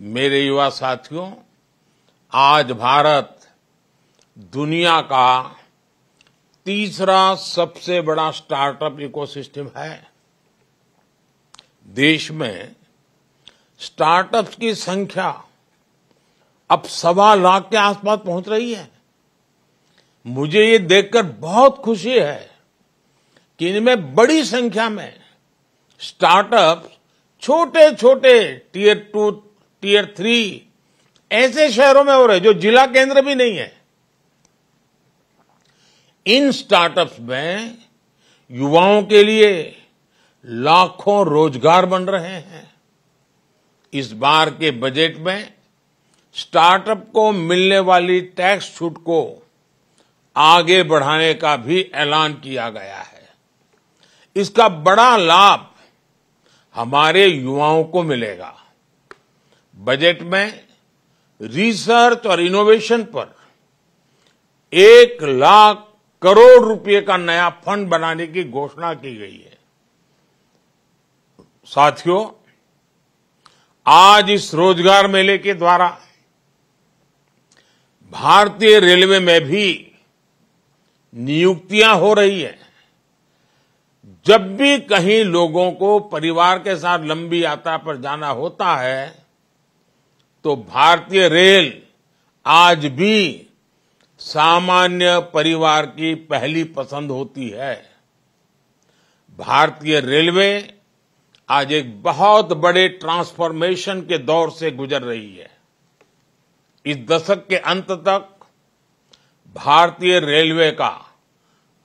मेरे युवा साथियों आज भारत दुनिया का तीसरा सबसे बड़ा स्टार्टअप इकोसिस्टम है देश में स्टार्टअप्स की संख्या अब सवा लाख के आसपास पहुंच रही है मुझे ये देखकर बहुत खुशी है कि इनमें बड़ी संख्या में स्टार्टअप छोटे छोटे टीयर टू टीयर थ्री ऐसे शहरों में हो रहे जो जिला केंद्र भी नहीं है इन स्टार्टअप्स में युवाओं के लिए लाखों रोजगार बन रहे हैं इस बार के बजट में स्टार्टअप को मिलने वाली टैक्स छूट को आगे बढ़ाने का भी ऐलान किया गया है इसका बड़ा लाभ हमारे युवाओं को मिलेगा बजट में रिसर्च और इनोवेशन पर एक लाख करोड़ रुपए का नया फंड बनाने की घोषणा की गई है साथियों आज इस रोजगार मेले के द्वारा भारतीय रेलवे में भी नियुक्तियां हो रही है जब भी कहीं लोगों को परिवार के साथ लंबी यात्रा पर जाना होता है तो भारतीय रेल आज भी सामान्य परिवार की पहली पसंद होती है भारतीय रेलवे आज एक बहुत बड़े ट्रांसफॉर्मेशन के दौर से गुजर रही है इस दशक के अंत तक भारतीय रेलवे का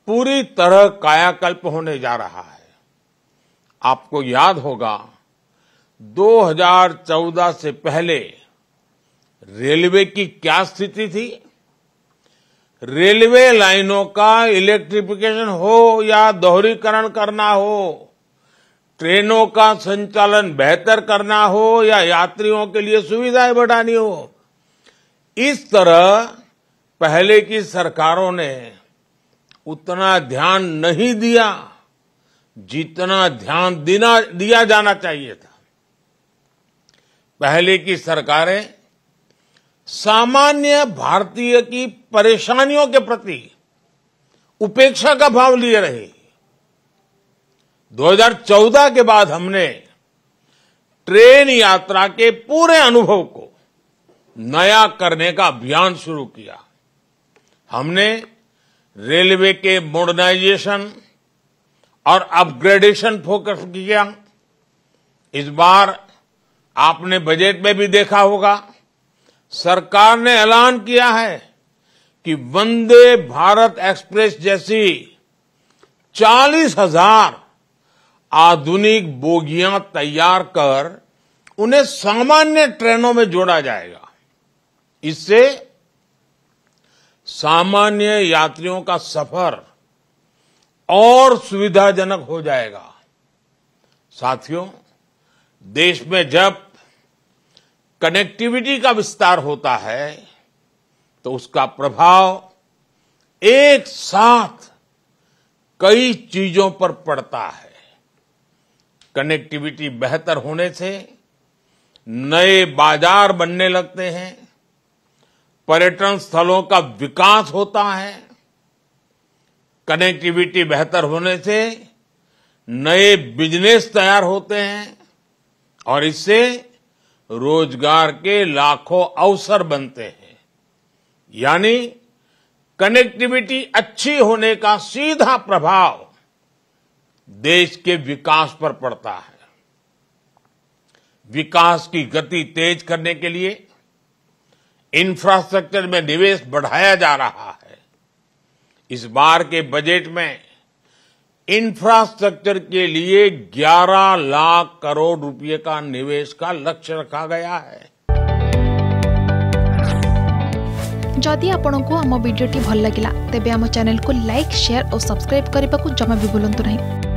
पूरी तरह कायाकल्प होने जा रहा है आपको याद होगा 2014 से पहले रेलवे की क्या स्थिति थी रेलवे लाइनों का इलेक्ट्रिफिकेशन हो या दोहरीकरण करना हो ट्रेनों का संचालन बेहतर करना हो या यात्रियों के लिए सुविधाएं बढ़ानी हो इस तरह पहले की सरकारों ने उतना ध्यान नहीं दिया जितना ध्यान दिया जाना चाहिए था पहले की सरकारें सामान्य भारतीय की परेशानियों के प्रति उपेक्षा का भाव लिए रहे 2014 के बाद हमने ट्रेन यात्रा के पूरे अनुभव को नया करने का अभियान शुरू किया हमने रेलवे के मॉडर्नाइजेशन और अपग्रेडेशन फोकस किया इस बार आपने बजट में भी देखा होगा सरकार ने ऐलान किया है कि वंदे भारत एक्सप्रेस जैसी चालीस हजार आधुनिक बोगियां तैयार कर उन्हें सामान्य ट्रेनों में जोड़ा जाएगा इससे सामान्य यात्रियों का सफर और सुविधाजनक हो जाएगा साथियों देश में जब कनेक्टिविटी का विस्तार होता है तो उसका प्रभाव एक साथ कई चीजों पर पड़ता है कनेक्टिविटी बेहतर होने से नए बाजार बनने लगते हैं पर्यटन स्थलों का विकास होता है कनेक्टिविटी बेहतर होने से नए बिजनेस तैयार होते हैं और इससे रोजगार के लाखों अवसर बनते हैं यानी कनेक्टिविटी अच्छी होने का सीधा प्रभाव देश के विकास पर पड़ता है विकास की गति तेज करने के लिए इंफ्रास्ट्रक्चर में निवेश बढ़ाया जा रहा है इस बार के बजट में इंफ्रास्ट्रक्चर के लिए 11 लाख करोड़ रुपए का निवेश का लक्ष्य रखा गया है जदि आपण को आम भिडी भल लगा तेब आम चैनल को लाइक शेयर और सब्सक्राइब करने को जमा भी बुलां नहीं